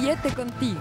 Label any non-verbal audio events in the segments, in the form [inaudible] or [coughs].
7 contigo.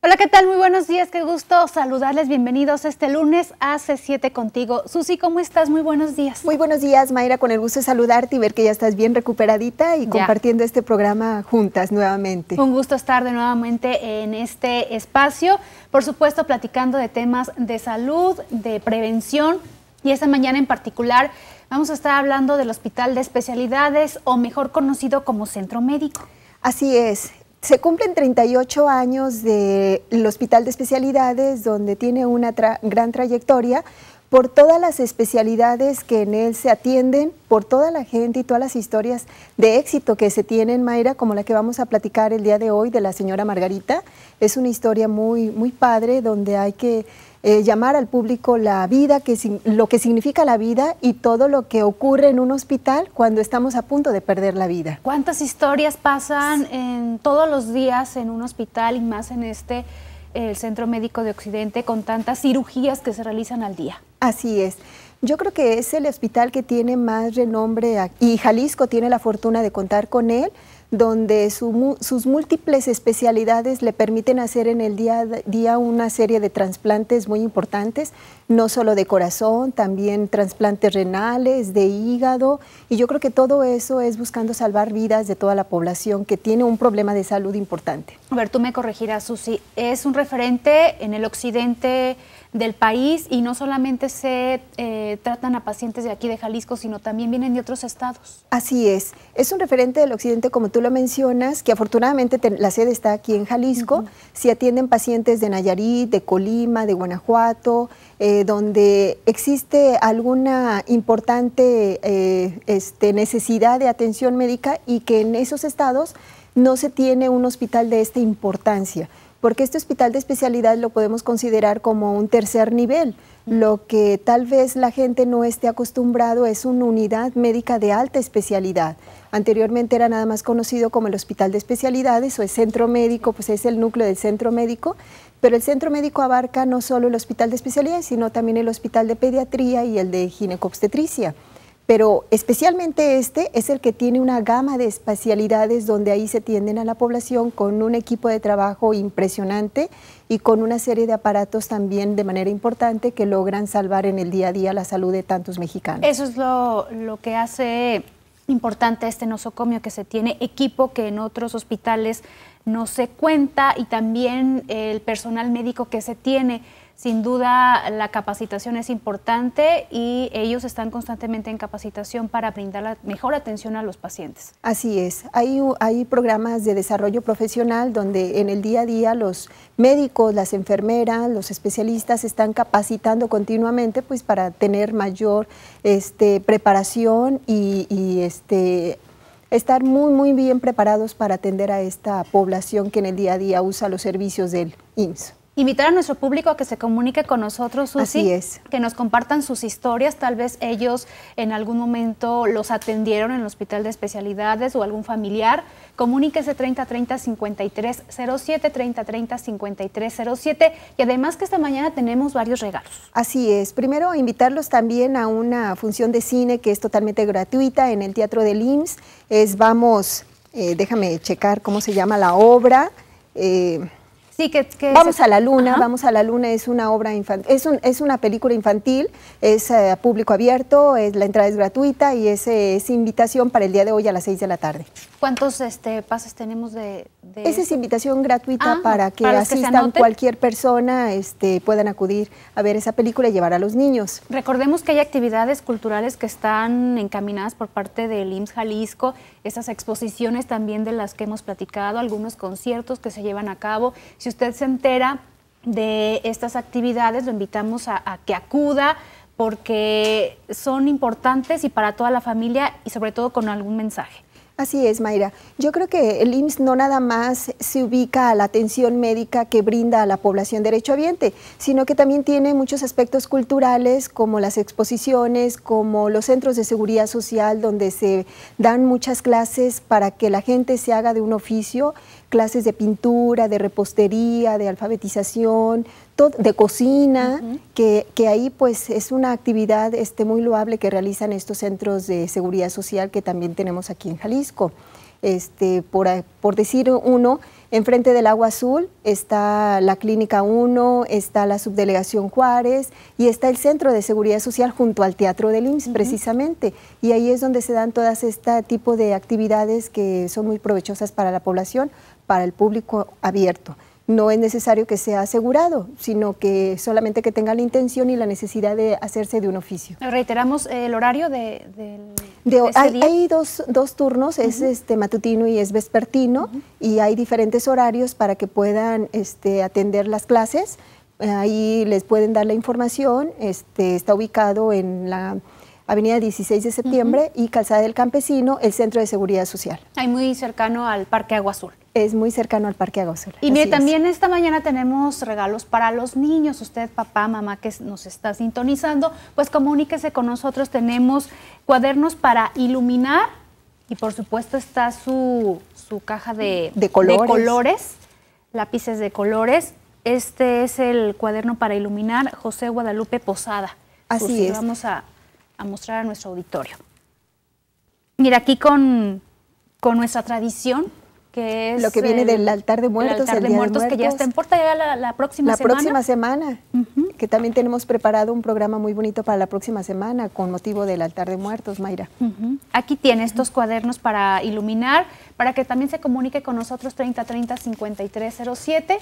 Hola, ¿qué tal? Muy buenos días, qué gusto saludarles. Bienvenidos este lunes a C7 contigo. Susi, ¿cómo estás? Muy buenos días. Muy buenos días, Mayra, con el gusto de saludarte y ver que ya estás bien recuperadita y compartiendo este programa juntas nuevamente. Un gusto estar de nuevamente en este espacio, por supuesto, platicando de temas de salud, de prevención y esta mañana en particular vamos a estar hablando del Hospital de Especialidades o mejor conocido como Centro Médico. Así es, se cumplen 38 años del Hospital de Especialidades, donde tiene una gran trayectoria por todas las especialidades que en él se atienden, por toda la gente y todas las historias de éxito que se tienen, Mayra, como la que vamos a platicar el día de hoy de la señora Margarita. Es una historia muy, muy padre donde hay que eh, llamar al público la vida, que, lo que significa la vida y todo lo que ocurre en un hospital cuando estamos a punto de perder la vida. ¿Cuántas historias pasan en todos los días en un hospital y más en este el Centro Médico de Occidente con tantas cirugías que se realizan al día? Así es. Yo creo que es el hospital que tiene más renombre y Jalisco tiene la fortuna de contar con él donde sus múltiples especialidades le permiten hacer en el día día una serie de trasplantes muy importantes, no solo de corazón, también trasplantes renales, de hígado, y yo creo que todo eso es buscando salvar vidas de toda la población que tiene un problema de salud importante. A ver, tú me corregirás, Susi, es un referente en el occidente del país y no solamente se eh, tratan a pacientes de aquí de Jalisco, sino también vienen de otros estados. Así es. Es un referente del occidente, como tú lo mencionas, que afortunadamente la sede está aquí en Jalisco. si Se atienden pacientes de Nayarit, de Colima, de Guanajuato, eh, donde existe alguna importante eh, este, necesidad de atención médica y que en esos estados no se tiene un hospital de esta importancia porque este hospital de especialidad lo podemos considerar como un tercer nivel. Lo que tal vez la gente no esté acostumbrado es una unidad médica de alta especialidad. Anteriormente era nada más conocido como el Hospital de Especialidades o el Centro Médico, pues es el núcleo del Centro Médico, pero el Centro Médico abarca no solo el Hospital de Especialidades, sino también el Hospital de Pediatría y el de Ginecobstetricia pero especialmente este es el que tiene una gama de especialidades donde ahí se tienden a la población con un equipo de trabajo impresionante y con una serie de aparatos también de manera importante que logran salvar en el día a día la salud de tantos mexicanos. Eso es lo, lo que hace importante este nosocomio, que se tiene equipo que en otros hospitales no se cuenta y también el personal médico que se tiene. Sin duda, la capacitación es importante y ellos están constantemente en capacitación para brindar la mejor atención a los pacientes. Así es. Hay, programas de desarrollo profesional donde en el día a día los médicos, las enfermeras, los especialistas están capacitando continuamente pues, para tener mayor este, preparación y, este, estar muy, muy bien preparados para atender a esta población que en el día a día usa los servicios del IMSS invitar a nuestro público a que se comunique con nosotros, Susi. Así es. Que nos compartan sus historias. Tal vez ellos en algún momento los atendieron en el hospital de especialidades o algún familiar. Comuníquese 30 30 53 07, Y además que esta mañana tenemos varios regalos. Así es. Primero, invitarlos también a una función de cine que es totalmente gratuita en el Teatro del IMSS. Es Vamos, eh, déjame checar cómo se llama la obra. Eh, vamos a la luna, vamos a la luna es una obra infantil, es, una película infantil, es eh, público abierto, es, la entrada es gratuita y es, eh, es invitación para el día de hoy a las 6 de la tarde. ¿Cuántos este, pases tenemos de, Esa es invitación gratuita ah, para que asistan cualquier persona, este, puedan acudir a ver esa película y llevar a los niños. Recordemos que hay actividades culturales que están encaminadas por parte del IMSS Jalisco, esas exposiciones también de las que hemos platicado, algunos conciertos que se llevan a cabo. Si usted se entera de estas actividades, lo invitamos a que acuda porque son importantes y para toda la familia y sobre todo con algún mensaje. Así es, Mayra. Yo creo que el IMSS no nada más se ubica a la atención médica que brinda a la población derechohabiente, sino que también tiene muchos aspectos culturales como las exposiciones, como los centros de seguridad social donde se dan muchas clases para que la gente se haga de un oficio, clases de pintura, de repostería, de alfabetización, de cocina, que, ahí pues es una actividad este, muy loable que realizan estos centros de seguridad social que también tenemos aquí en Jalisco. Este, por, por decir uno, enfrente del Agua Azul está la Clínica 1, está la Subdelegación Juárez y está el Centro de Seguridad Social junto al Teatro del IMSS precisamente. Y ahí es donde se dan todas este tipo de actividades que son muy provechosas para la población, para el público abierto no es necesario que sea asegurado, sino que solamente que tenga la intención y la necesidad de hacerse de un oficio. Reiteramos eh, el horario de, del... Este hay, dos, turnos, es este matutino y es vespertino, y hay diferentes horarios para que puedan este, atender las clases. Ahí les pueden dar la información. Este, está ubicado en la Avenida 16 de Septiembre y Calzada del Campesino, el Centro de Seguridad Social. Ahí muy cercano al Parque Agua Azul. Es muy cercano al Parque Agua Azul. Y también esta mañana tenemos regalos para los niños. Usted, papá, mamá que nos está sintonizando, pues comuníquese con nosotros. Tenemos cuadernos para iluminar y por supuesto está su, su caja de, de, colores. lápices de colores. Este es el cuaderno para iluminar José Guadalupe Posada. Así es. Vamos a, a mostrar a nuestro auditorio. Mira, aquí con, con nuestra tradición, que es... Lo que viene del altar de muertos. El de, muertos, que ya está en porta la, próxima semana. La próxima semana, que también tenemos preparado un programa muy bonito para la próxima semana con motivo del altar de muertos, Mayra. Aquí tiene estos cuadernos para iluminar, para que también se comunique con nosotros 3030-5307.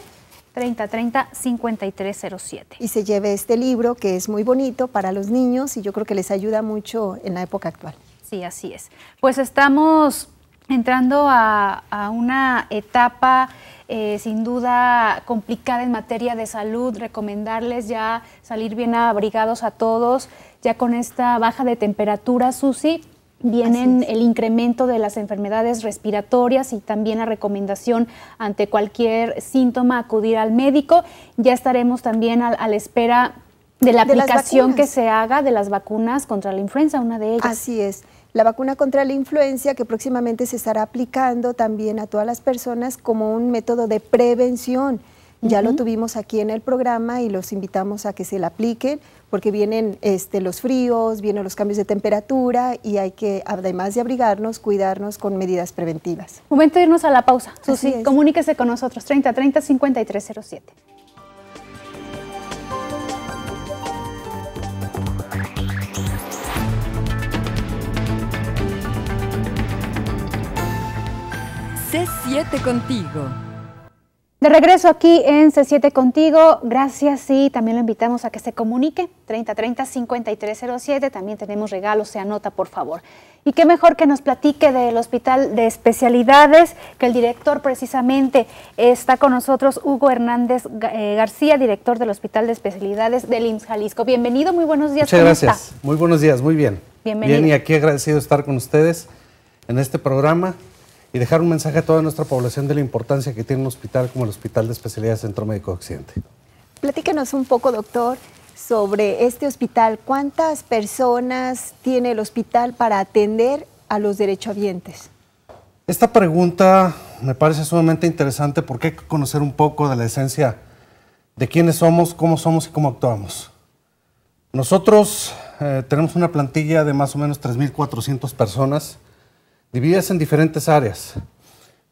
3030-5307. Y se lleve este libro que es muy bonito para los niños y yo creo que les ayuda mucho en la época actual. Sí, así es. Pues estamos entrando a, una etapa eh, sin duda complicada en materia de salud, recomendarles ya salir bien abrigados a todos, ya con esta baja de temperatura, Susi, Vienen el incremento de las enfermedades respiratorias y también la recomendación ante cualquier síntoma acudir al médico. Ya estaremos también a, la espera de la aplicación que se haga de las vacunas contra la influenza, una de ellas. Así es. La vacuna contra la influenza que próximamente se estará aplicando también a todas las personas como un método de prevención. Ya lo tuvimos aquí en el programa y los invitamos a que se la apliquen porque vienen este, los fríos, vienen los cambios de temperatura y hay que, además de abrigarnos, cuidarnos con medidas preventivas. Momento de irnos a la pausa. Susi, comuníquese con nosotros, 30 30 5307. C7 contigo. De regreso aquí en C7 contigo, gracias y también lo invitamos a que se comunique 3030-5307, también tenemos regalos, se anota por favor. Y qué mejor que nos platique del Hospital de Especialidades, que el director precisamente está con nosotros, Hugo Hernández eh, García, director del Hospital de Especialidades del IMSS Jalisco. Bienvenido, muy buenos días. Muchas gracias, muy buenos días, muy bien. Bienvenido. Bien y aquí agradecido estar con ustedes en este programa y dejar un mensaje a toda nuestra población de la importancia que tiene un hospital como el Hospital de Especialidades Centro Médico Occidente. Platícanos un poco, doctor, sobre este hospital. ¿Cuántas personas tiene el hospital para atender a los derechohabientes? Esta pregunta me parece sumamente interesante porque hay que conocer un poco de la esencia de quiénes somos, cómo somos y cómo actuamos. Nosotros eh, tenemos una plantilla de más o menos 3.400 personas divididas en diferentes áreas.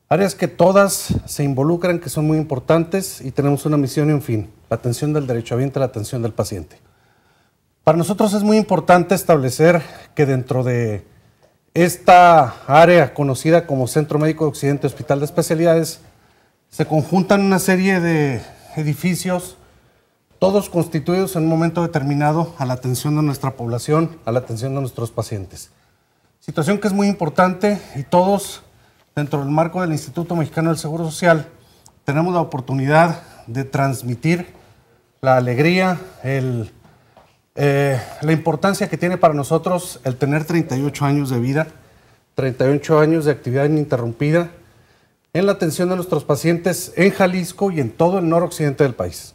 Áreas que todas se involucran, que son muy importantes y tenemos una misión y un fin, la atención del derecho derechohabiente, la atención del paciente. Para nosotros es muy importante establecer que dentro de esta área conocida como Centro Médico de Occidente Hospital de Especialidades, se conjuntan una serie de edificios, todos constituidos en un momento determinado a la atención de nuestra población, a la atención de nuestros pacientes. Situación que es muy importante y todos, dentro del marco del Instituto Mexicano del Seguro Social, tenemos la oportunidad de transmitir la alegría, eh, la importancia que tiene para nosotros el tener 38 años de vida, 38 años de actividad ininterrumpida en la atención de nuestros pacientes en Jalisco y en todo el noroccidente del país.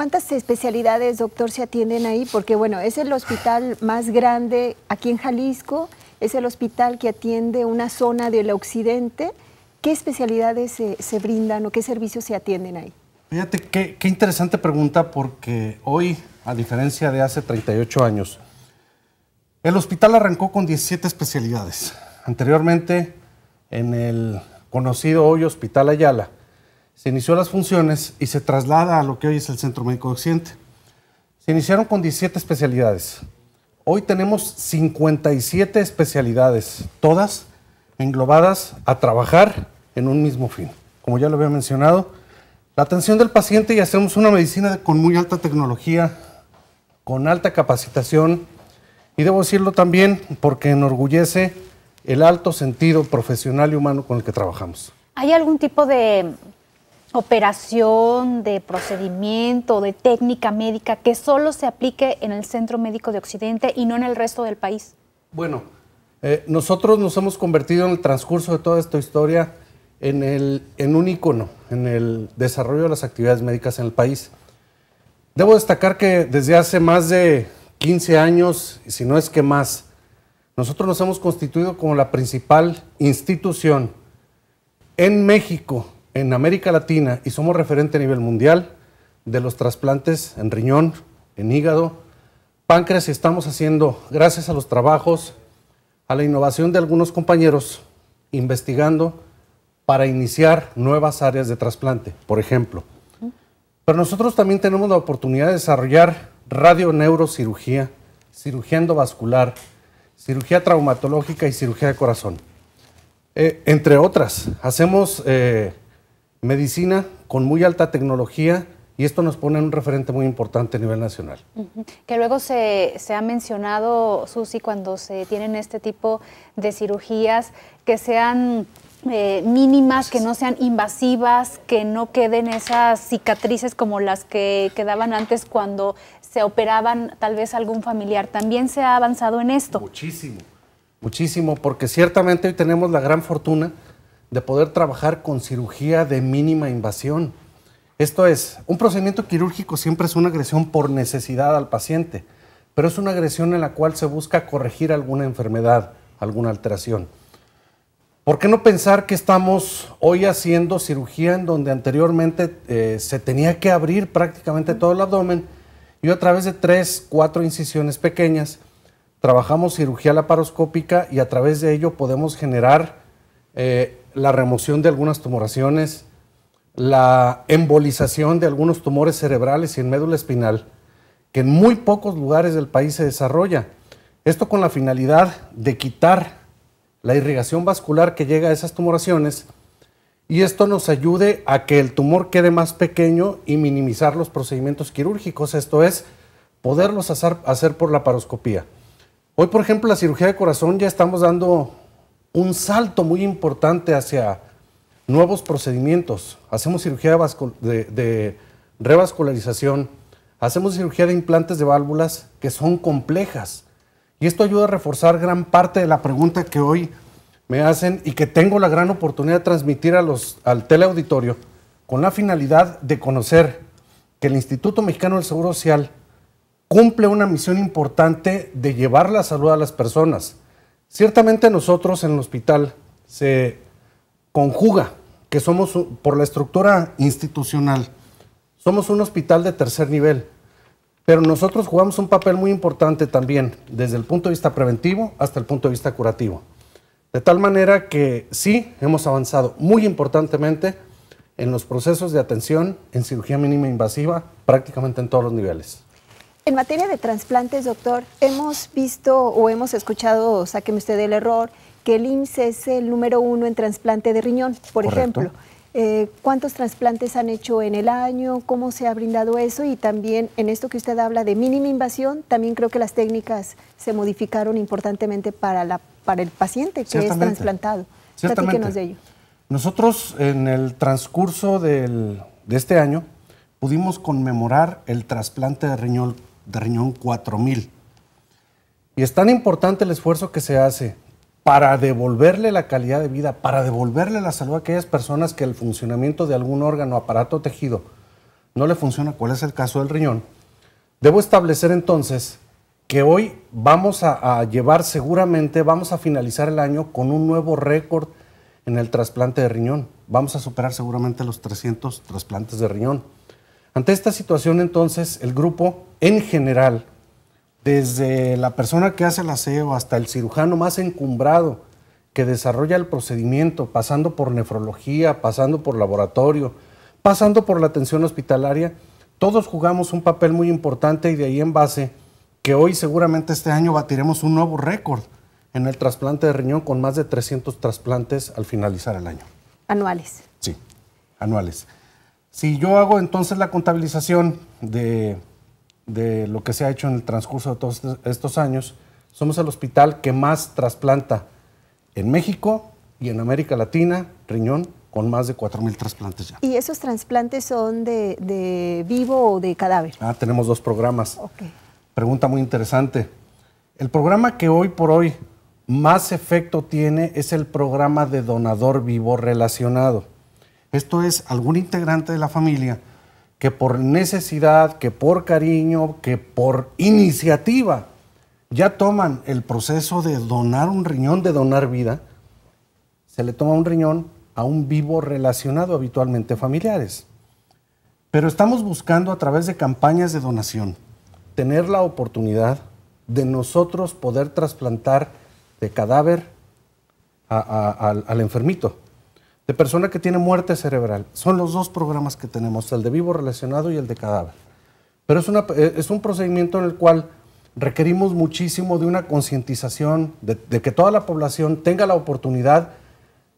¿Cuántas especialidades, doctor, se atienden ahí? Porque, bueno, es el hospital más grande aquí en Jalisco, es el hospital que atiende una zona del occidente. ¿Qué especialidades se, brindan o qué servicios se atienden ahí? Fíjate, qué interesante pregunta porque hoy, a diferencia de hace 38 años, el hospital arrancó con 17 especialidades. Anteriormente, en el conocido hoy Hospital Ayala, se inició las funciones y se traslada a lo que hoy es el Centro Médico Occidente. Se iniciaron con 17 especialidades. Hoy tenemos 57 especialidades, todas englobadas a trabajar en un mismo fin. Como ya lo había mencionado, la atención del paciente y hacemos una medicina con muy alta tecnología, con alta capacitación y debo decirlo también porque enorgullece el alto sentido profesional y humano con el que trabajamos. ¿Hay algún tipo de operación, de procedimiento, de técnica médica que solo se aplique en el Centro Médico de Occidente y no en el resto del país? Bueno, eh, nosotros nos hemos convertido en el transcurso de toda esta historia en, el, en un ícono en el desarrollo de las actividades médicas en el país. Debo destacar que desde hace más de 15 años, si no es que más, nosotros nos hemos constituido como la principal institución en México en América Latina y somos referente a nivel mundial de los trasplantes en riñón, en hígado, páncreas estamos haciendo, gracias a los trabajos, a la innovación de algunos compañeros, investigando para iniciar nuevas áreas de trasplante, por ejemplo. Pero nosotros también tenemos la oportunidad de desarrollar radioneurocirugía, cirugía endovascular, cirugía traumatológica y cirugía de corazón. Eh, entre otras, hacemos eh, medicina con muy alta tecnología y esto nos pone en un referente muy importante a nivel nacional. Que luego se, se, ha mencionado, Susi, cuando se tienen este tipo de cirugías, que sean eh, mínimas, que no sean invasivas, que no queden esas cicatrices como las que quedaban antes cuando se operaban tal vez algún familiar. También se ha avanzado en esto. Muchísimo, muchísimo, porque ciertamente hoy tenemos la gran fortuna de poder trabajar con cirugía de mínima invasión. Esto es, un procedimiento quirúrgico siempre es una agresión por necesidad al paciente, pero es una agresión en la cual se busca corregir alguna enfermedad, alguna alteración. ¿Por qué no pensar que estamos hoy haciendo cirugía en donde anteriormente eh, se tenía que abrir prácticamente todo el abdomen y a través de tres, cuatro incisiones pequeñas trabajamos cirugía laparoscópica y a través de ello podemos generar eh, la remoción de algunas tumoraciones, la embolización de algunos tumores cerebrales y en médula espinal, que en muy pocos lugares del país se desarrolla. Esto con la finalidad de quitar la irrigación vascular que llega a esas tumoraciones y esto nos ayude a que el tumor quede más pequeño y minimizar los procedimientos quirúrgicos, esto es, poderlos hacer, por la paroscopía. Hoy, por ejemplo, la cirugía de corazón ya estamos dando un salto muy importante hacia nuevos procedimientos. Hacemos cirugía de, revascularización, hacemos cirugía de implantes de válvulas que son complejas. Y esto ayuda a reforzar gran parte de la pregunta que hoy me hacen y que tengo la gran oportunidad de transmitir al teleauditorio con la finalidad de conocer que el Instituto Mexicano del Seguro Social cumple una misión importante de llevar la salud a las personas. Ciertamente nosotros en el hospital se conjuga que somos, por la estructura institucional, somos un hospital de tercer nivel, pero nosotros jugamos un papel muy importante también desde el punto de vista preventivo hasta el punto de vista curativo. De tal manera que sí hemos avanzado muy importantemente en los procesos de atención en cirugía mínima invasiva prácticamente en todos los niveles. En materia de trasplantes, doctor, hemos visto o hemos escuchado, sáqueme usted el error, que el IMSS es el número uno en trasplante de riñón, por ejemplo. Eh, ¿Cuántos trasplantes han hecho en el año? ¿Cómo se ha brindado eso? Y también en esto que usted habla de mínima invasión, también creo que las técnicas se modificaron importantemente para, la, para el paciente que es trasplantado. Platíquenos de ello. Nosotros en el transcurso de este año pudimos conmemorar el trasplante de riñón de riñón 4000. Y es tan importante el esfuerzo que se hace para devolverle la calidad de vida, para devolverle la salud a aquellas personas que el funcionamiento de algún órgano, aparato tejido no le funciona, cuál es el caso del riñón, debo establecer entonces que hoy vamos a, a llevar seguramente, vamos a finalizar el año con un nuevo récord en el trasplante de riñón. Vamos a superar seguramente los 300 trasplantes de riñón. Ante esta situación, entonces, el grupo en general, desde la persona que hace el aseo hasta el cirujano más encumbrado que desarrolla el procedimiento, pasando por nefrología, pasando por laboratorio, pasando por la atención hospitalaria, todos jugamos un papel muy importante y de ahí en base que hoy seguramente este año batiremos un nuevo récord en el trasplante de riñón con más de 300 trasplantes al finalizar el año. Anuales. Sí, anuales. Si yo hago entonces la contabilización de, lo que se ha hecho en el transcurso de todos estos años, somos el hospital que más trasplanta en México y en América Latina, riñón, con más de 4.000 trasplantes ya. ¿Y esos trasplantes son de, vivo o de cadáver? Ah, tenemos dos programas. Okay. Pregunta muy interesante. El programa que hoy por hoy más efecto tiene es el programa de donador vivo relacionado. Esto es algún integrante de la familia que por necesidad, que por cariño, que por iniciativa, ya toman el proceso de donar un riñón, de donar vida, se le toma un riñón a un vivo relacionado habitualmente familiares. Pero estamos buscando a través de campañas de donación tener la oportunidad de nosotros poder trasplantar de cadáver al enfermito de persona que tiene muerte cerebral. Son los dos programas que tenemos, el de vivo relacionado y el de cadáver. Pero eh, es, un procedimiento en el cual requerimos muchísimo de una concientización, de, de, que toda la población tenga la oportunidad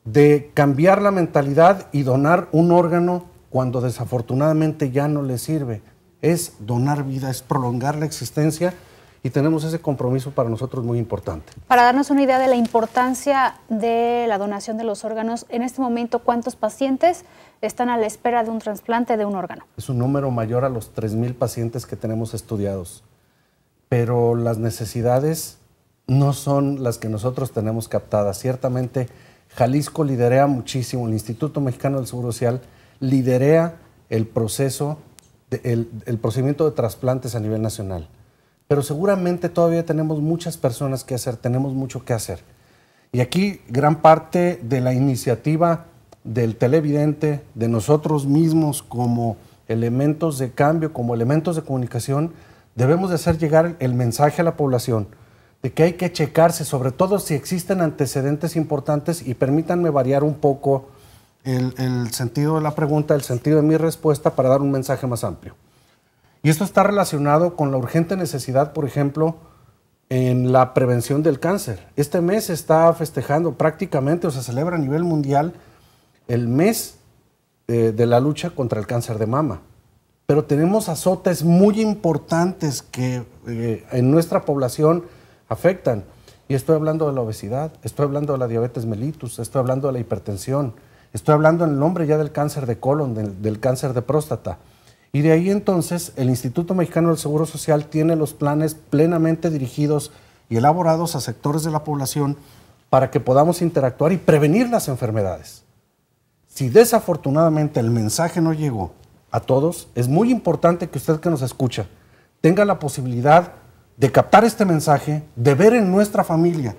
de cambiar la mentalidad y donar un órgano cuando desafortunadamente ya no le sirve. Es donar vida, es prolongar la existencia y tenemos ese compromiso para nosotros muy importante. Para darnos una idea de la importancia de la donación de los órganos, en este momento, ¿cuántos pacientes están a la espera de un trasplante de un órgano? Es un número mayor a los 3.000 pacientes que tenemos estudiados, pero las necesidades no son las que nosotros tenemos captadas. Ciertamente, Jalisco liderea muchísimo, el Instituto Mexicano del Seguro Social liderea el proceso, el procedimiento de trasplantes a nivel nacional pero seguramente todavía tenemos muchas personas que hacer, tenemos mucho que hacer. Y aquí gran parte de la iniciativa del televidente, de nosotros mismos como elementos de cambio, como elementos de comunicación, debemos de hacer llegar el mensaje a la población de que hay que checarse, sobre todo si existen antecedentes importantes, y permítanme variar un poco el, el sentido de la pregunta, el sentido de mi respuesta para dar un mensaje más amplio. Y esto está relacionado con la urgente necesidad, por ejemplo, en la prevención del cáncer. Este mes se está festejando prácticamente, o se celebra a nivel mundial, el mes eh, de la lucha contra el cáncer de mama. Pero tenemos azotes muy importantes que eh, en nuestra población afectan. Y estoy hablando de la obesidad, estoy hablando de la diabetes mellitus, estoy hablando de la hipertensión, estoy hablando en el nombre ya del cáncer de colon, del cáncer de próstata. Y de ahí entonces el Instituto Mexicano del Seguro Social tiene los planes plenamente dirigidos y elaborados a sectores de la población para que podamos interactuar y prevenir las enfermedades. Si desafortunadamente el mensaje no llegó a todos, es muy importante que usted que nos escucha tenga la posibilidad de captar este mensaje, de ver en nuestra familia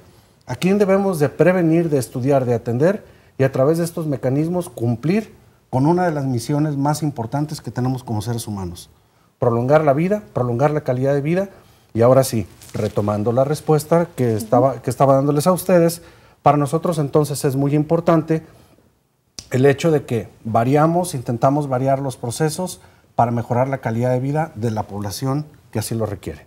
a quién debemos de prevenir, de estudiar, de atender y a través de estos mecanismos cumplir con una de las misiones más importantes que tenemos como seres humanos. Prolongar la vida, prolongar la calidad de vida y ahora sí, retomando la respuesta que estaba, que estaba dándoles a ustedes, para nosotros entonces es muy importante el hecho de que variamos, intentamos variar los procesos para mejorar la calidad de vida de la población que así lo requiere.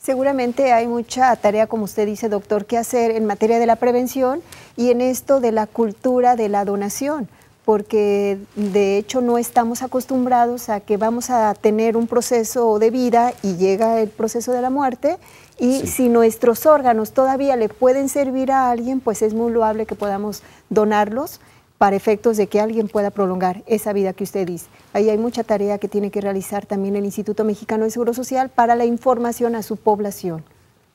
Seguramente hay mucha tarea, como usted dice, doctor, que hacer en materia de la prevención y en esto de la cultura de la donación porque de hecho no estamos acostumbrados a que vamos a tener un proceso de vida y llega el proceso de la muerte y si nuestros órganos todavía le pueden servir a alguien, pues es muy loable que podamos donarlos para efectos de que alguien pueda prolongar esa vida que usted dice. Ahí hay mucha tarea que tiene que realizar también el Instituto Mexicano de Seguro Social para la información a su población.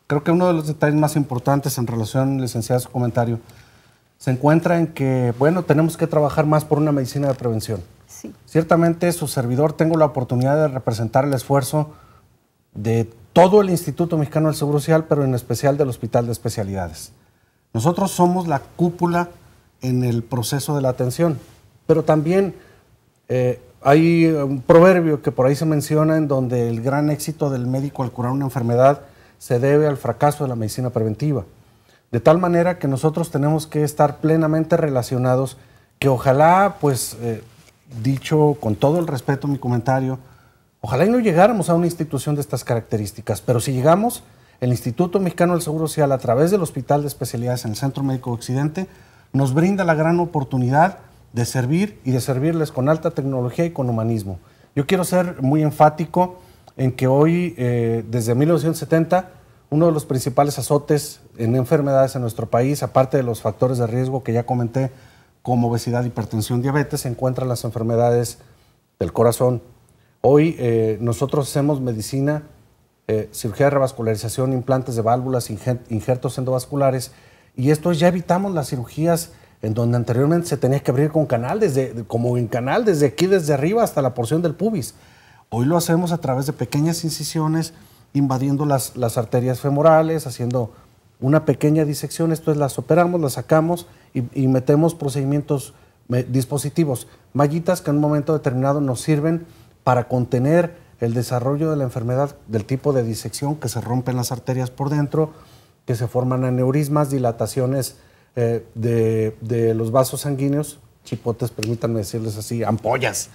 Creo que uno de los detalles más importantes en relación, licenciada, a su comentario, se encuentra en que, bueno, tenemos que trabajar más por una medicina de prevención. Sí. Ciertamente, su servidor, tengo la oportunidad de representar el esfuerzo de todo el Instituto Mexicano del Seguro Social, pero en especial del Hospital de Especialidades. Nosotros somos la cúpula en el proceso de la atención, pero también eh, hay un proverbio que por ahí se menciona en donde el gran éxito del médico al curar una enfermedad se debe al fracaso de la medicina preventiva. De tal manera que nosotros tenemos que estar plenamente relacionados, que ojalá, pues, eh, dicho con todo el respeto mi comentario, ojalá no llegáramos a una institución de estas características, pero si llegamos, el Instituto Mexicano del Seguro Social, a través del Hospital de Especialidades en el Centro Médico Occidente, nos brinda la gran oportunidad de servir y de servirles con alta tecnología y con humanismo. Yo quiero ser muy enfático en que hoy, eh, desde 1970, uno de los principales azotes en enfermedades en nuestro país, aparte de los factores de riesgo que ya comenté, como obesidad, hipertensión, diabetes, se encuentran las enfermedades del corazón. Hoy eh, nosotros hacemos medicina, eh, cirugía de revascularización, implantes de válvulas, injertos endovasculares, y esto ya evitamos las cirugías en donde anteriormente se tenía que abrir con canal, desde, como en canal, desde aquí, desde arriba hasta la porción del pubis. Hoy lo hacemos a través de pequeñas incisiones, invadiendo las, las arterias femorales, haciendo una pequeña disección, esto es, las operamos, las sacamos y, metemos procedimientos, dispositivos, mallitas que en un momento determinado nos sirven para contener el desarrollo de la enfermedad del tipo de disección, que se rompen las arterias por dentro, que se forman aneurismas, dilataciones eh, de, los vasos sanguíneos, chipotes, permítanme decirles así, ampollas,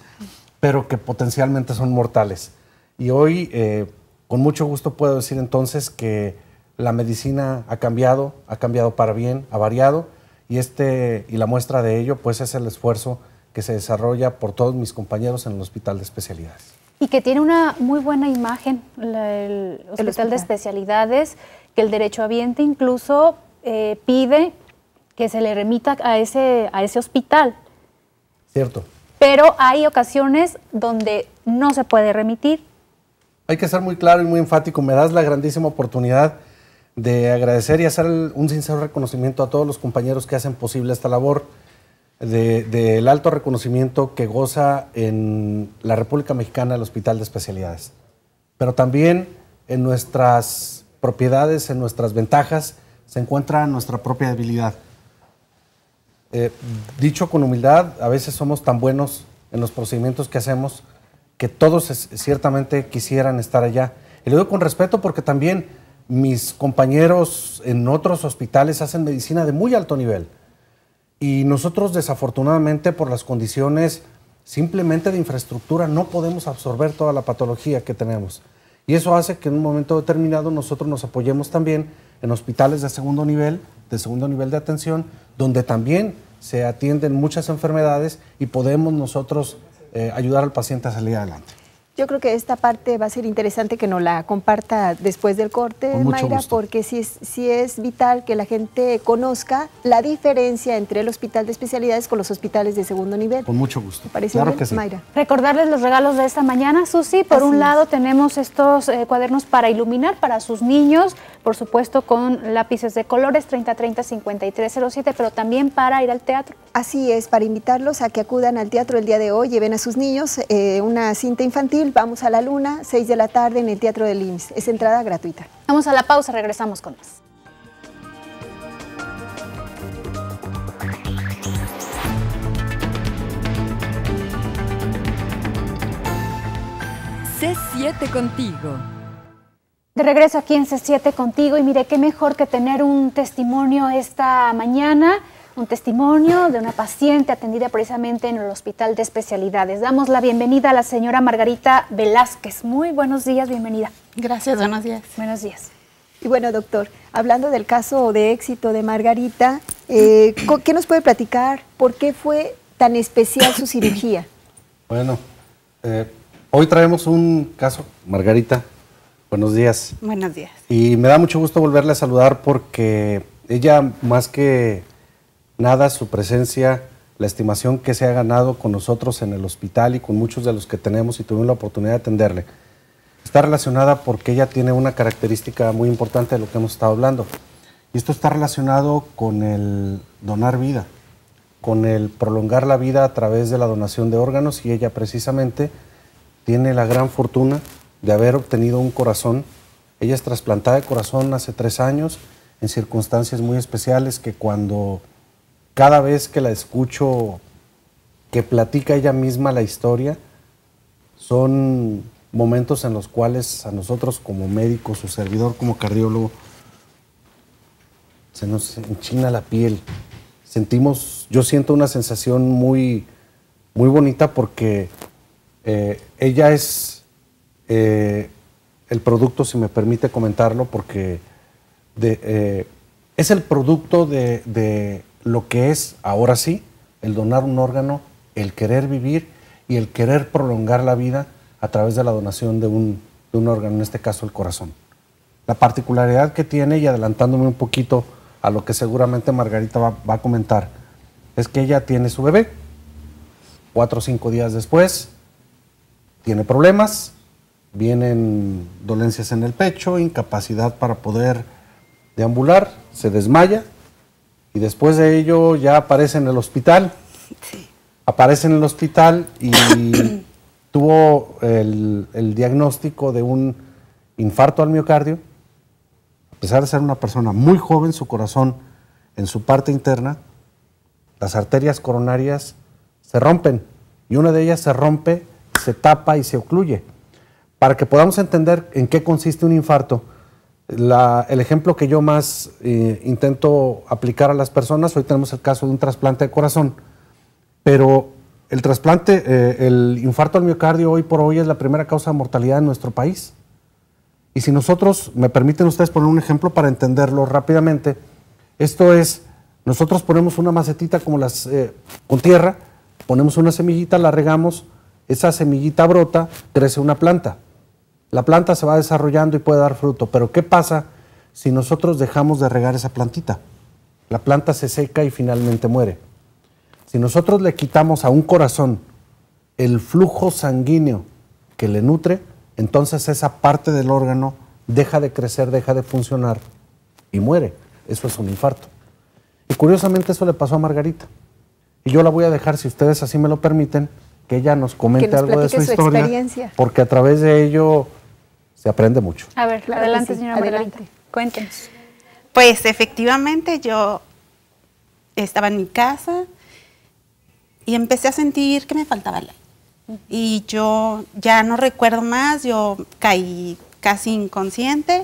pero que potencialmente son mortales. Y hoy... Eh, con mucho gusto puedo decir entonces que la medicina ha cambiado, ha cambiado para bien, ha variado y, este, y la muestra de ello pues es el esfuerzo que se desarrolla por todos mis compañeros en el Hospital de Especialidades. Y que tiene una muy buena imagen el, hospital de Especialidades, que el derecho ambiente incluso eh, pide que se le remita a ese, a ese hospital. Cierto. Pero hay ocasiones donde no se puede remitir hay que ser muy claro y muy enfático. Me das la grandísima oportunidad de agradecer y hacer un sincero reconocimiento a todos los compañeros que hacen posible esta labor, del alto reconocimiento que goza en la República Mexicana el Hospital de Especialidades, pero también en nuestras propiedades, en nuestras ventajas, se encuentra nuestra propia debilidad. Eh, dicho con humildad, a veces somos tan buenos en los procedimientos que hacemos que todos ciertamente quisieran estar allá. Y lo digo con respeto porque también mis compañeros en otros hospitales hacen medicina de muy alto nivel. Y nosotros desafortunadamente por las condiciones simplemente de infraestructura no podemos absorber toda la patología que tenemos. Y eso hace que en un momento determinado nosotros nos apoyemos también en hospitales de segundo nivel, de segundo nivel de atención, donde también se atienden muchas enfermedades y podemos nosotros eh, ayudar al paciente a salir adelante. Yo creo que esta parte va a ser interesante que nos la comparta después del corte, Mayra, porque sí es, es vital que la gente conozca la diferencia entre el hospital de especialidades con los hospitales de segundo nivel. Con mucho gusto. Parece claro bien, Mayra. Recordarles los regalos de esta mañana, Susi. Por un lado tenemos estos eh, cuadernos para iluminar para sus niños, por supuesto con lápices de colores 3030-5307, pero también para ir al teatro. Así es, para invitarlos a que acudan al teatro el día de hoy, lleven a sus niños eh, una cinta infantil, vamos a la luna, 6 de la tarde en el Teatro del IMSS, es entrada gratuita. Vamos a la pausa, regresamos con más. C7 contigo. De regreso aquí en C7 contigo y mire qué mejor que tener un testimonio esta mañana, un testimonio de una paciente atendida precisamente en el Hospital de Especialidades. Damos la bienvenida a la señora Margarita Velázquez. Muy buenos días, bienvenida. Gracias, buenos días. Buenos días. Y bueno, doctor, hablando del caso de éxito de Margarita, eh, ¿qué nos puede platicar? ¿Por qué fue tan especial su cirugía? Bueno, eh, hoy traemos un caso, Margarita, Buenos días. Buenos días. Y me da mucho gusto volverle a saludar porque ella, más que nada, su presencia, la estimación que se ha ganado con nosotros en el hospital y con muchos de los que tenemos y tuvimos la oportunidad de atenderle, está relacionada porque ella tiene una característica muy importante de lo que hemos estado hablando. Y esto está relacionado con el donar vida, con el prolongar la vida a través de la donación de órganos y ella precisamente tiene la gran fortuna de haber obtenido un corazón. Ella es trasplantada de corazón hace tres años en circunstancias muy especiales que cuando cada vez que la escucho que platica ella misma la historia, son momentos en los cuales a nosotros como médico su servidor como cardiólogo, se nos enchina la piel. Sentimos, yo siento una sensación muy, muy bonita porque eh, ella es eh, el producto, si me permite comentarlo, porque eh, es el producto de, lo que es, ahora sí, el donar un órgano, el querer vivir y el querer prolongar la vida a través de la donación de un, órgano, en este caso el corazón. La particularidad que tiene, y adelantándome un poquito a lo que seguramente Margarita va, va a comentar, es que ella tiene su bebé, cuatro o cinco días después, tiene problemas, vienen dolencias en el pecho, incapacidad para poder deambular, se desmaya y después de ello ya aparece en el hospital. Aparece en el hospital y [coughs] tuvo el, diagnóstico de un infarto al miocardio. A pesar de ser una persona muy joven, su corazón en su parte interna, las arterias coronarias se rompen y una de ellas se rompe, se tapa y se ocluye. Para que podamos entender en qué consiste un infarto, el ejemplo que yo más eh, intento aplicar a las personas, hoy tenemos el caso de un trasplante de corazón, pero el trasplante, eh, el infarto al miocardio hoy por hoy es la primera causa de mortalidad en nuestro país. Y si nosotros, me permiten ustedes poner un ejemplo para entenderlo rápidamente, esto es, nosotros ponemos una macetita como las, eh, con tierra, ponemos una semillita, la regamos, esa semillita brota, crece una planta. La planta se va desarrollando y puede dar fruto, pero ¿qué pasa si nosotros dejamos de regar esa plantita? La planta se seca y finalmente muere. Si nosotros le quitamos a un corazón el flujo sanguíneo que le nutre, entonces esa parte del órgano deja de crecer, deja de funcionar y muere. Eso es un infarto. Y curiosamente eso le pasó a Margarita. Y yo la voy a dejar, si ustedes así me lo permiten, que ella nos comente algo de su, su historia, porque a través de ello se aprende mucho. A ver, adelante, señora adelante, Cuéntenos. Pues efectivamente yo estaba en mi casa y empecé a sentir que me faltaba el aire. Y yo ya no recuerdo más, yo caí casi inconsciente.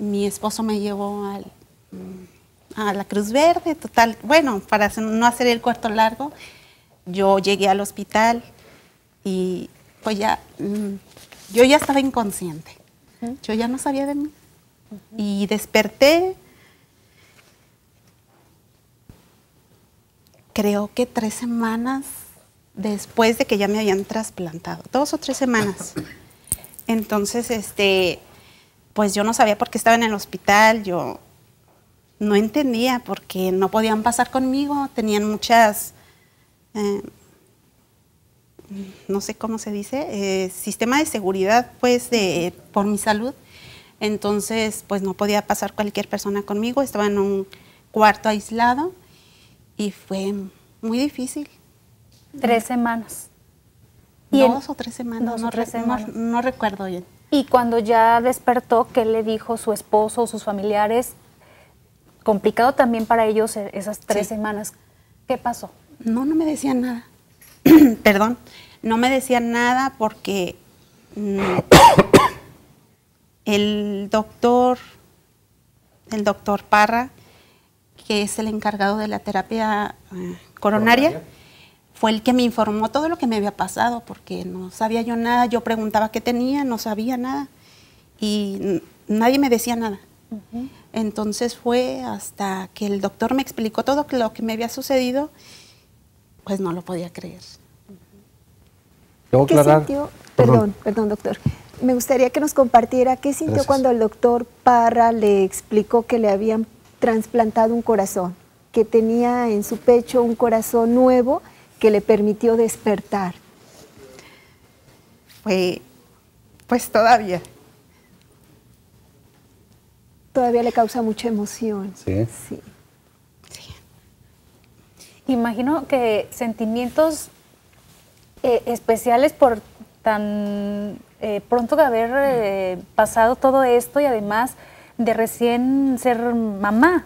Mi esposo me llevó al, mm, a la Cruz Verde, total. Bueno, para no hacer el cuarto largo, yo llegué al hospital y pues ya, mm, yo ya estaba inconsciente yo ya no sabía de mí. Y desperté, creo que tres semanas después de que ya me habían trasplantado, dos o tres semanas. Entonces, este, pues yo no sabía por qué estaba en el hospital, yo no entendía porque no podían pasar conmigo, tenían muchas... Eh, no sé cómo se dice, eh, sistema de seguridad, pues, de, por mi salud. Entonces, pues no podía pasar cualquier persona conmigo, estaba en un cuarto aislado y fue muy difícil. Tres semanas. ¿Y dos o tres semanas, no, recuerdo Y cuando ya despertó, ¿qué le dijo su esposo, o sus familiares? Complicado también para ellos e, esas tres semanas. ¿Qué pasó? No, no me decían nada. [coughs] perdón, no me decían nada porque mm, [coughs] el doctor, el doctor Parra, que es el encargado de la terapia eh, coronaria, fue el que me informó todo lo que me había pasado, porque no sabía yo nada, yo preguntaba qué tenía, no sabía nada, y nadie me decía nada. Entonces fue hasta que el doctor me explicó todo lo que me había sucedido, pues no lo podía creer. ¿Qué sintió? Perdón. perdón, doctor. Me gustaría que nos compartiera qué sintió cuando el doctor Parra le explicó que le habían trasplantado un corazón, que tenía en su pecho un corazón nuevo que le permitió despertar. Pues, todavía. Todavía le causa mucha emoción. sí. Imagino que sentimientos eh, especiales por tan eh, pronto de haber eh, pasado todo esto y además de recién ser mamá,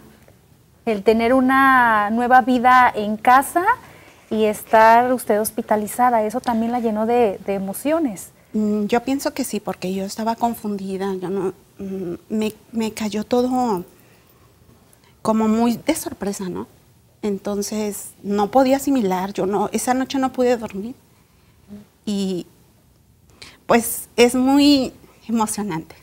el tener una nueva vida en casa y estar usted hospitalizada, eso también la llenó de, emociones. Mm, yo pienso que sí, porque yo estaba confundida, yo no, mm, me, me cayó todo como muy de sorpresa, ¿no? Entonces no podía asimilar, yo no, esa noche no pude dormir y pues es muy emocionante.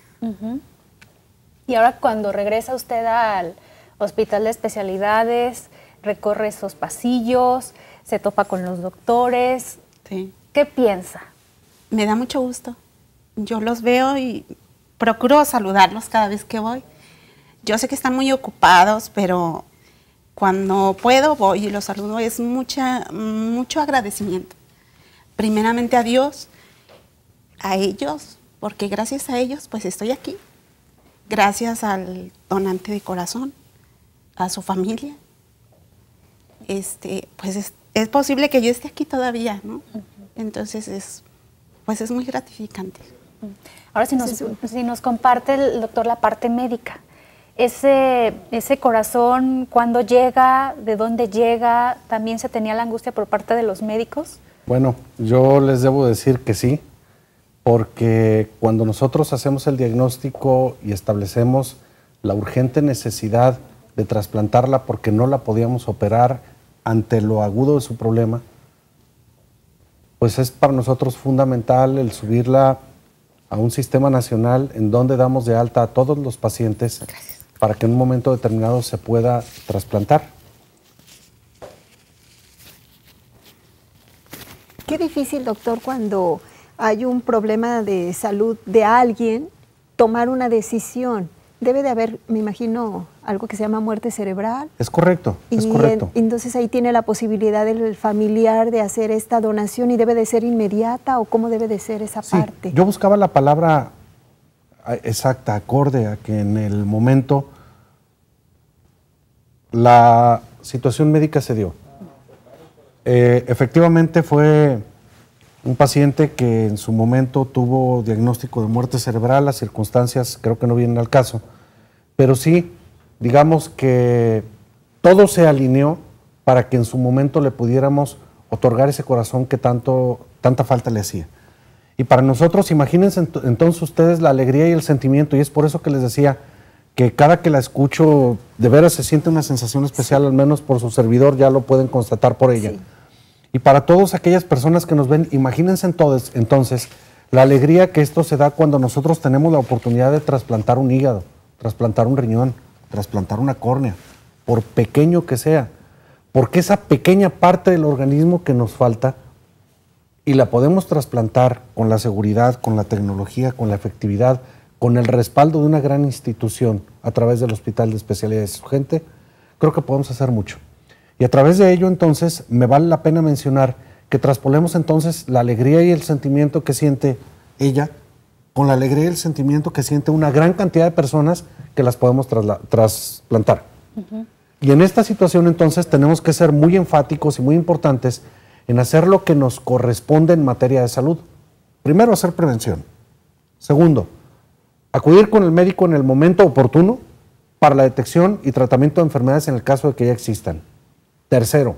Y ahora cuando regresa usted al hospital de especialidades, recorre esos pasillos, se topa con los doctores, ¿qué piensa? Me da mucho gusto. Yo los veo y procuro saludarlos cada vez que voy. Yo sé que están muy ocupados, pero cuando puedo voy y los saludo. Es mucha, mucho agradecimiento primeramente a Dios, a ellos, porque gracias a ellos pues estoy aquí, gracias al donante de corazón, a su familia. Este, pues es, posible que yo esté aquí todavía, ¿no? Entonces es, pues es muy gratificante. Ahora si nos, si nos comparte el doctor la parte médica, ese, ese corazón, cuándo llega, de dónde llega, también se tenía la angustia por parte de los médicos. Bueno, yo les debo decir que sí, porque cuando nosotros hacemos el diagnóstico y establecemos la urgente necesidad de trasplantarla porque no la podíamos operar ante lo agudo de su problema, pues es para nosotros fundamental el subirla a un sistema nacional en donde damos de alta a todos los pacientes para que en un momento determinado se pueda trasplantar. Qué difícil, doctor, cuando hay un problema de salud de alguien, tomar una decisión. Debe de haber, me imagino, algo que se llama muerte cerebral. Es correcto, es correcto. entonces ahí tiene la posibilidad el familiar de hacer esta donación y debe de ser inmediata o cómo debe de ser esa parte. Yo buscaba la palabra ah, exacta, acorde a que en el momento la situación médica se dio. Eh, efectivamente fue un paciente que en su momento tuvo diagnóstico de muerte cerebral, las circunstancias creo que no vienen al caso, pero sí, digamos que todo se alineó para que en su momento le pudiéramos otorgar ese corazón que tanto, tanta falta le hacía. Y para nosotros, imagínense entonces ustedes la alegría y el sentimiento, y es por eso que les decía, que cada que la escucho, de veras se siente una sensación especial, al menos por su servidor, ya lo pueden constatar por ella. Y para todas aquellas personas que nos ven, imagínense entonces la alegría que esto se da cuando nosotros tenemos la oportunidad de trasplantar un hígado, trasplantar un riñón, trasplantar una córnea, por pequeño que sea, porque esa pequeña parte del organismo que nos falta y la podemos trasplantar con la seguridad, con la tecnología, con la efectividad, con el respaldo de una gran institución a través del Hospital de Especialidades de gente, creo que podemos hacer mucho. Y a través de ello, entonces, me vale la pena mencionar que traspolemos entonces la alegría y el sentimiento que siente ella con la alegría y el sentimiento que siente una gran cantidad de personas que las podemos trasplantar. Y en esta situación entonces tenemos que ser muy enfáticos y muy importantes en hacer lo que nos corresponde en materia de salud. Primero, hacer prevención. Segundo, acudir con el médico en el momento oportuno para la detección y tratamiento de enfermedades en el caso de que ya existan. Tercero,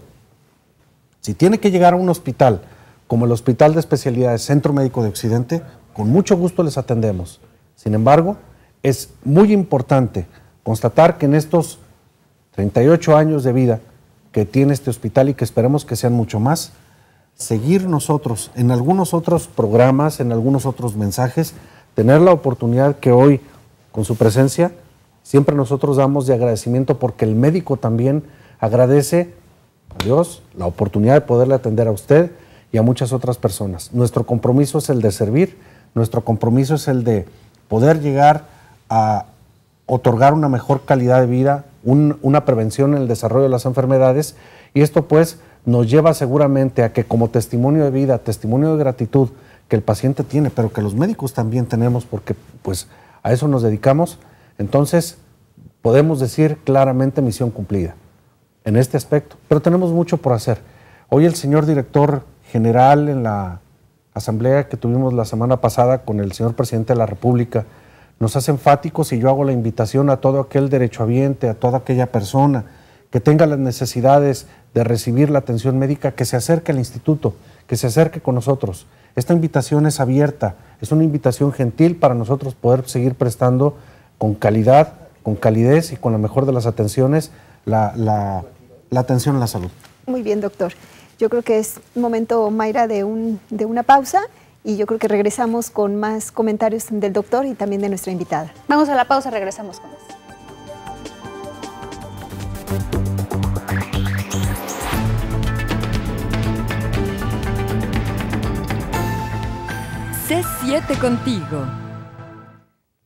si tiene que llegar a un hospital como el Hospital de Especialidades Centro Médico de Occidente, con mucho gusto les atendemos. Sin embargo, es muy importante constatar que en estos 38 años de vida que tiene este hospital y que esperemos que sean mucho más, seguir nosotros en algunos otros programas, en algunos otros mensajes, tener la oportunidad que hoy, con su presencia, siempre nosotros damos de agradecimiento porque el médico también agradece a Dios la oportunidad de poderle atender a usted y a muchas otras personas. Nuestro compromiso es el de servir, nuestro compromiso es el de poder llegar a otorgar una mejor calidad de vida, una prevención en el desarrollo de las enfermedades y esto pues nos lleva seguramente a que como testimonio de vida, testimonio de gratitud, que el paciente tiene, pero que los médicos también tenemos, porque pues a eso nos dedicamos. Entonces, podemos decir claramente misión cumplida en este aspecto, pero tenemos mucho por hacer. Hoy el señor director general en la asamblea que tuvimos la semana pasada con el señor presidente de la República nos hace enfáticos y yo hago la invitación a todo aquel derechohabiente, a toda aquella persona que tenga las necesidades de recibir la atención médica, que se acerque al instituto, que se acerque con nosotros. Esta invitación es abierta, es una invitación gentil para nosotros poder seguir prestando con calidad, con calidez y con la mejor de las atenciones la, atención a la salud. Muy bien, doctor. Yo creo que es momento, Mayra, de, un, de una pausa y yo creo que regresamos con más comentarios del doctor y también de nuestra invitada. Vamos a la pausa, regresamos con más. C7 contigo.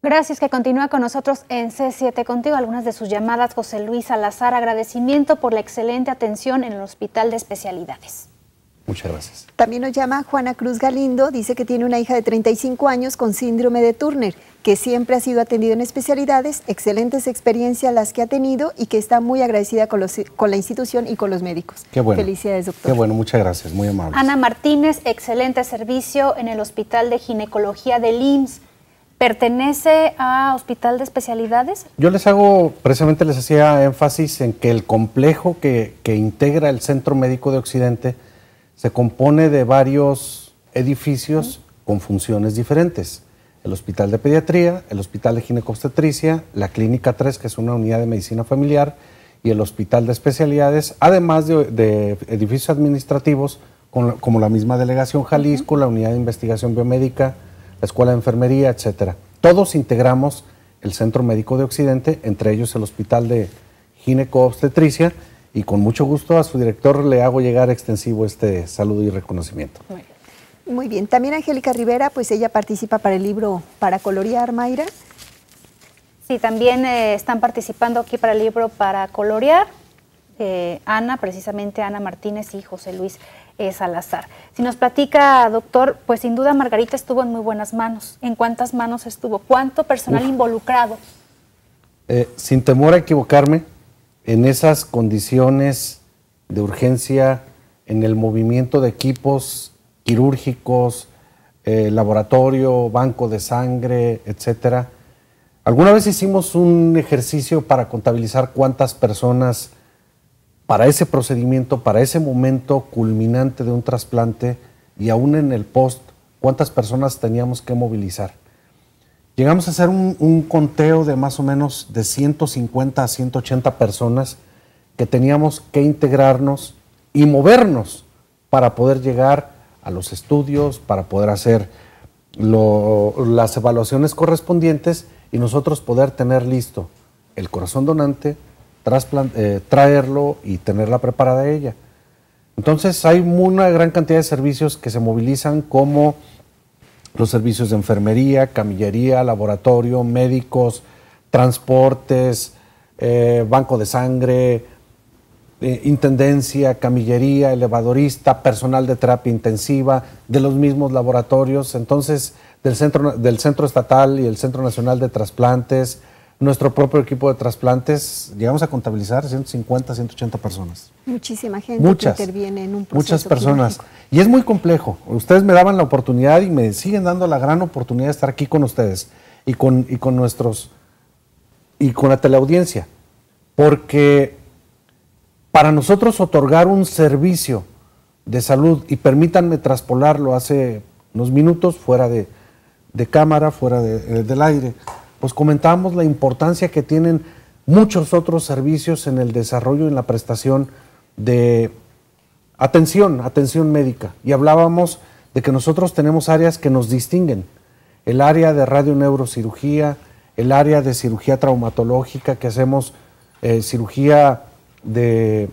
Gracias que continúa con nosotros en C7 contigo. Algunas de sus llamadas, José Luis Salazar, agradecimiento por la excelente atención en el Hospital de Especialidades. Muchas gracias. También nos llama Juana Cruz Galindo, dice que tiene una hija de 35 años con síndrome de Turner, que siempre ha sido atendida en especialidades, excelentes experiencias las que ha tenido y que está muy agradecida con, la institución y con los médicos. Qué bueno. Felicidades, doctor. Qué bueno, muchas gracias, muy amable. Ana Martínez, excelente servicio en el Hospital de Ginecología del IMSS. ¿Pertenece a hospital de especialidades? Yo les hago, precisamente les hacía énfasis en que el complejo que integra el Centro Médico de Occidente se compone de varios edificios con funciones diferentes. El Hospital de Pediatría, el Hospital de Ginecobstetricia, la Clínica 3, que es una unidad de medicina familiar, y el Hospital de Especialidades, además de, edificios administrativos como la misma Delegación Jalisco, la Unidad de Investigación Biomédica, la Escuela de Enfermería, etc. Todos integramos el Centro Médico de Occidente, entre ellos el Hospital de Ginecobstetricia, y con mucho gusto a su director le hago llegar extensivo este saludo y reconocimiento. Muy bien. También Angélica Rivera, pues ella participa para el libro Para Colorear, Mayra. Sí, también eh, están participando aquí para el libro Para Colorear. Ana, precisamente Ana Martínez y José Luis eh, Salazar. Si nos platica, doctor, pues sin duda Margarita estuvo en muy buenas manos. ¿En cuántas manos estuvo? ¿Cuánto personal involucrado? Eh, sin temor a equivocarme, en esas condiciones de urgencia, en el movimiento de equipos quirúrgicos, eh, laboratorio, banco de sangre, etcétera. Alguna vez hicimos un ejercicio para contabilizar cuántas personas para ese procedimiento, para ese momento culminante de un trasplante y aún en el post, cuántas personas teníamos que movilizar. Llegamos a hacer un, conteo de más o menos de 150 a 180 personas que teníamos que integrarnos y movernos para poder llegar a los estudios, para poder hacer las evaluaciones correspondientes y nosotros poder tener listo el corazón donante, eh, traerlo y tenerla preparada ella. Entonces hay una gran cantidad de servicios que se movilizan como los servicios de enfermería, camillería, laboratorio, médicos, transportes, eh, banco de sangre, eh, intendencia, camillería, elevadorista, personal de terapia intensiva, de los mismos laboratorios, entonces del centro, del centro estatal y el Centro Nacional de Trasplantes, nuestro propio equipo de trasplantes, llegamos a contabilizar 150, 180 personas. Muchísima gente muchas, que interviene en un proceso. Muchas personas. Y es muy complejo. Ustedes me daban la oportunidad y me siguen dando la gran oportunidad de estar aquí con ustedes y con, y con nuestros. y con la teleaudiencia. Porque para nosotros otorgar un servicio de salud, y permítanme traspolarlo hace unos minutos fuera de, de cámara, fuera del aire pues comentamos la importancia que tienen muchos otros servicios en el desarrollo, y en la prestación de atención, atención médica. Y hablábamos de que nosotros tenemos áreas que nos distinguen. El área de radioneurocirugía, el área de cirugía traumatológica, que hacemos eh, cirugía de,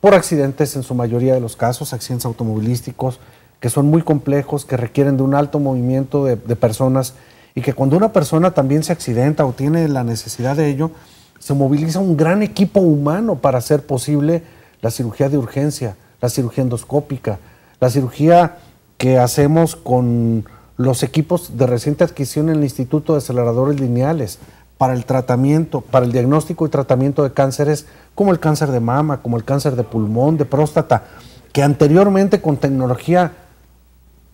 por accidentes en su mayoría de los casos, accidentes automovilísticos, que son muy complejos, que requieren de un alto movimiento de personas y que cuando una persona también se accidenta o tiene la necesidad de ello, se moviliza un gran equipo humano para hacer posible la cirugía de urgencia, la cirugía endoscópica, la cirugía que hacemos con los equipos de reciente adquisición en el Instituto de Aceleradores Lineales para el tratamiento, para el diagnóstico y tratamiento de cánceres como el cáncer de mama, como el cáncer de pulmón, de próstata, que anteriormente con tecnología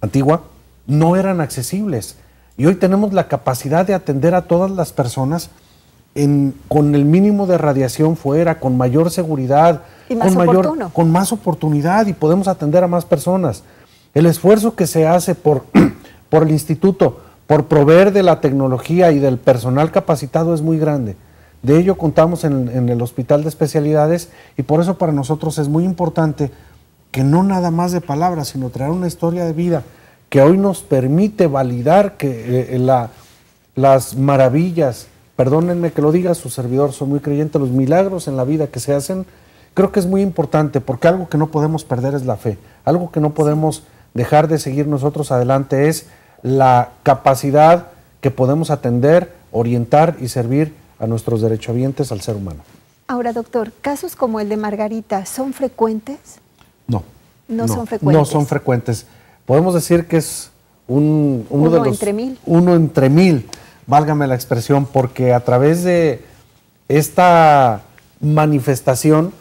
antigua no eran accesibles. Y hoy tenemos la capacidad de atender a todas las personas con el mínimo de radiación fuera, con mayor seguridad, con, mayor, con más oportunidad y podemos atender a más personas. El esfuerzo que se hace por, [clears throat] por el instituto, por proveer de la tecnología y del personal capacitado es muy grande. De ello contamos en el Hospital de Especialidades y por eso para nosotros es muy importante que no nada más de palabras, sino traer una historia de vida que hoy nos permite validar que eh, las maravillas, perdónenme que lo diga, su servidor, son muy creyente, los milagros en la vida que se hacen, creo que es muy importante, porque algo que no podemos perder es la fe, algo que no podemos dejar de seguir nosotros adelante es la capacidad que podemos atender, orientar y servir a nuestros derechohabientes, al ser humano. Ahora, doctor, casos como el de Margarita, ¿son frecuentes? No, no son frecuentes. No son frecuentes podemos decir que es uno, Entre mil. Uno entre mil, válgame la expresión, porque a través de esta manifestación,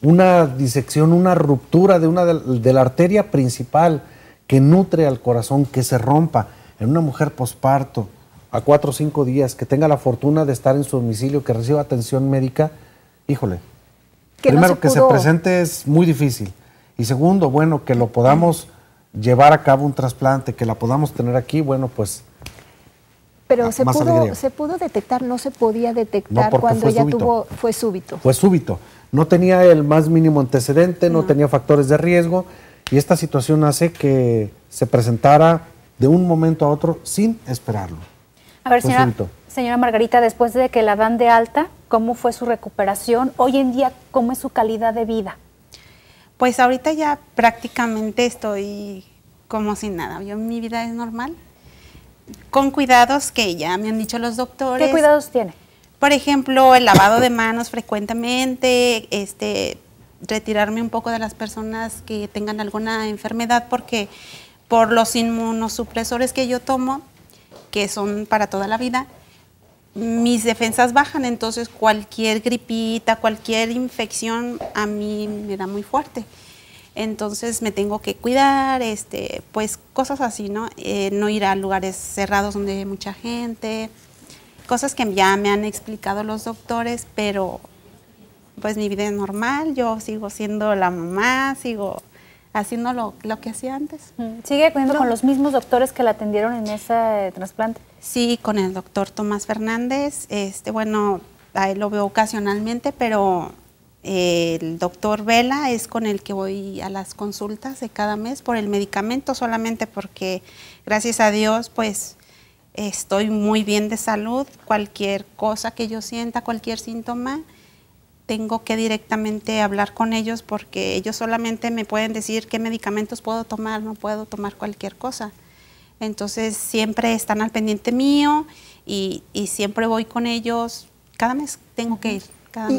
una disección, una ruptura de, una de, la arteria principal que nutre al corazón, que se rompa en una mujer posparto a cuatro o cinco días, que tenga la fortuna de estar en su domicilio, que reciba atención médica, híjole, primero que se presente es muy difícil. Y segundo, bueno, que lo podamos llevar a cabo un trasplante, que la podamos tener aquí, bueno, pues... Pero ah, se, pudo, se pudo detectar, no se podía detectar cuando ella tuvo, fue súbito. Fue súbito. No tenía el más mínimo antecedente, no, tenía factores de riesgo y esta situación hace que se presentara de un momento a otro sin esperarlo. A ver, señora, señora, Margarita, después de que la dan de alta, ¿cómo fue su recuperación? Hoy en día, ¿cómo es su calidad de vida? Pues ahorita ya prácticamente estoy como sin nada. mi vida es normal. Con cuidados que ya me han dicho los doctores. ¿Qué cuidados tiene? Por ejemplo, el lavado de manos frecuentemente, este, retirarme un poco de las personas que tengan alguna enfermedad porque por los inmunosupresores que yo tomo, que son para toda la vida, mis defensas bajan, entonces cualquier gripita, cualquier infección a mí me da muy fuerte. Entonces me tengo que cuidar, este, pues cosas así, ¿no? Eh, no ir a lugares cerrados donde hay mucha gente, cosas que ya me han explicado los doctores, pero pues mi vida es normal, yo sigo siendo la mamá, sigo haciendo lo, que hacía antes. Mm. ¿Sigue acudiendo con los mismos doctores que la atendieron en ese eh, trasplante? Sí, con el doctor Tomás Fernández. Este, bueno, a lo veo ocasionalmente, pero eh, el doctor Vela es con el que voy a las consultas de cada mes por el medicamento solamente porque gracias a Dios pues estoy muy bien de salud, cualquier cosa que yo sienta, cualquier síntoma, tengo que directamente hablar con ellos porque ellos solamente me pueden decir qué medicamentos puedo tomar, no puedo tomar cualquier cosa. Entonces siempre están al pendiente mío y, siempre voy con ellos. Cada mes tengo que ir.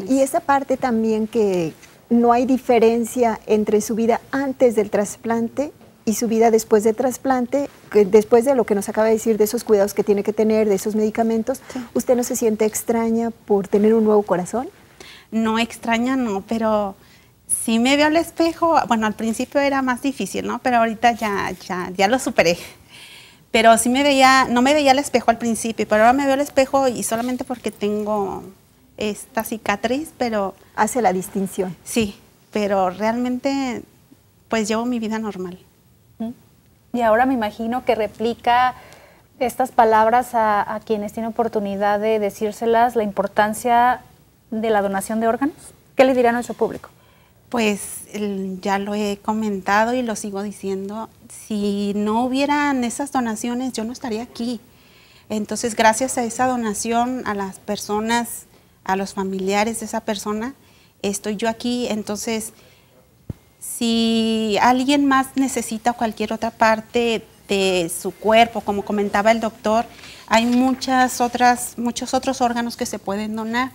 y, esa parte también que no hay diferencia entre su vida antes del trasplante y su vida después del trasplante, después de lo que nos acaba de decir, de esos cuidados que tiene que tener, de esos medicamentos, ¿usted no se siente extraña por tener un nuevo corazón? no extraña, no, pero sí me veo al espejo. Bueno, al principio era más difícil, ¿no? Pero ahorita ya, ya, ya lo superé. Pero sí me veía, no me veía al espejo al principio, pero ahora me veo al espejo y solamente porque tengo esta cicatriz, pero... Hace la distinción. Sí, pero realmente pues llevo mi vida normal. Y ahora me imagino que replica estas palabras a, a, quienes tienen oportunidad de decírselas, la importancia de la donación de órganos? ¿Qué le diría a nuestro público? Pues ya lo he comentado y lo sigo diciendo, si no hubieran esas donaciones yo no estaría aquí. Entonces gracias a esa donación, a las personas, a los familiares de esa persona, estoy yo aquí. Entonces si alguien más necesita cualquier otra parte de su cuerpo, como comentaba el doctor, hay muchas otras, muchos otros órganos que se pueden donar.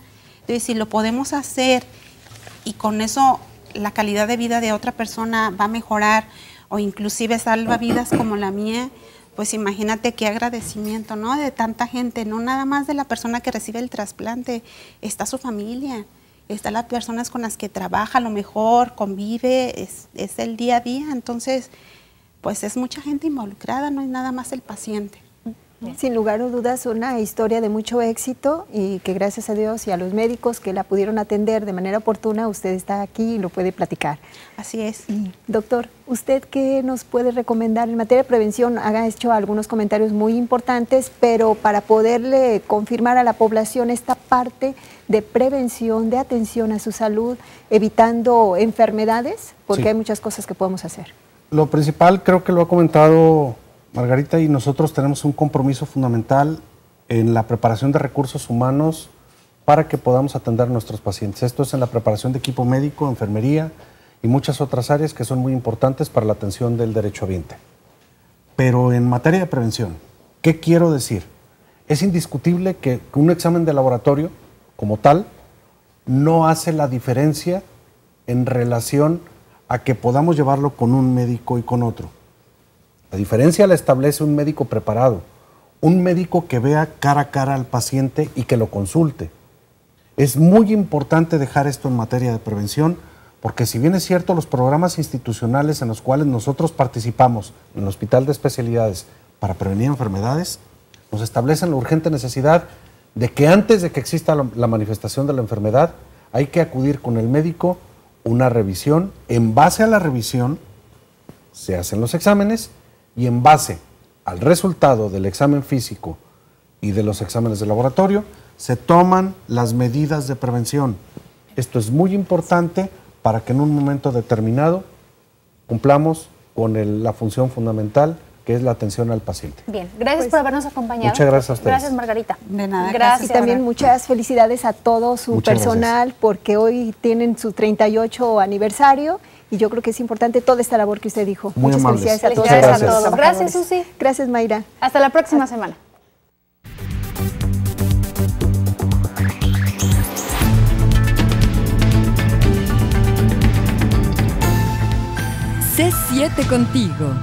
Entonces, si lo podemos hacer y con eso la calidad de vida de otra persona va a mejorar o inclusive salva vidas como la mía, pues imagínate qué agradecimiento, De tanta gente, no nada más de la persona que recibe el trasplante, está su familia, está las personas con las que trabaja, a lo mejor convive, es, es el día a día, entonces, pues es mucha gente involucrada, no es nada más el paciente. Sin lugar a dudas, una historia de mucho éxito y que gracias a Dios y a los médicos que la pudieron atender de manera oportuna, usted está aquí y lo puede platicar. Así es. doctor, ¿usted qué nos puede recomendar en materia de prevención? Ha hecho algunos comentarios muy importantes, pero para poderle confirmar a la población esta parte de prevención, de atención a su salud, evitando enfermedades, porque hay muchas cosas que podemos hacer. Lo principal, creo que lo ha comentado Margarita y nosotros tenemos un compromiso fundamental en la preparación de recursos humanos para que podamos atender a nuestros pacientes. Esto es en la preparación de equipo médico, enfermería y muchas otras áreas que son muy importantes para la atención del derecho ambiente. Pero en materia de prevención, ¿qué quiero decir? Es indiscutible que un examen de laboratorio como tal no hace la diferencia en relación a que podamos llevarlo con un médico y con otro. La diferencia la establece un médico preparado, un médico que vea cara a cara al paciente y que lo consulte. Es muy importante dejar esto en materia de prevención porque si bien es cierto los programas institucionales en los cuales nosotros participamos en el Hospital de Especialidades para prevenir enfermedades, nos establecen la urgente necesidad de que antes de que exista la manifestación de la enfermedad, hay que acudir con el médico, una revisión, en base a la revisión se hacen los exámenes y en base al resultado del examen físico y de los exámenes de laboratorio, se toman las medidas de prevención. Esto es muy importante para que en un momento determinado cumplamos con la función fundamental que es la atención al paciente. Bien, gracias pues, por habernos acompañado. Muchas gracias a ustedes. Gracias, Margarita. De nada. Gracias. Y también muchas felicidades a todo su personal porque hoy tienen su 38 aniversario y yo creo que es importante toda esta labor que usted dijo. Muchas felicidades a todos. gracias. A todos. gracias, Susi. Gracias, Mayra. Hasta la próxima semana. C7 contigo.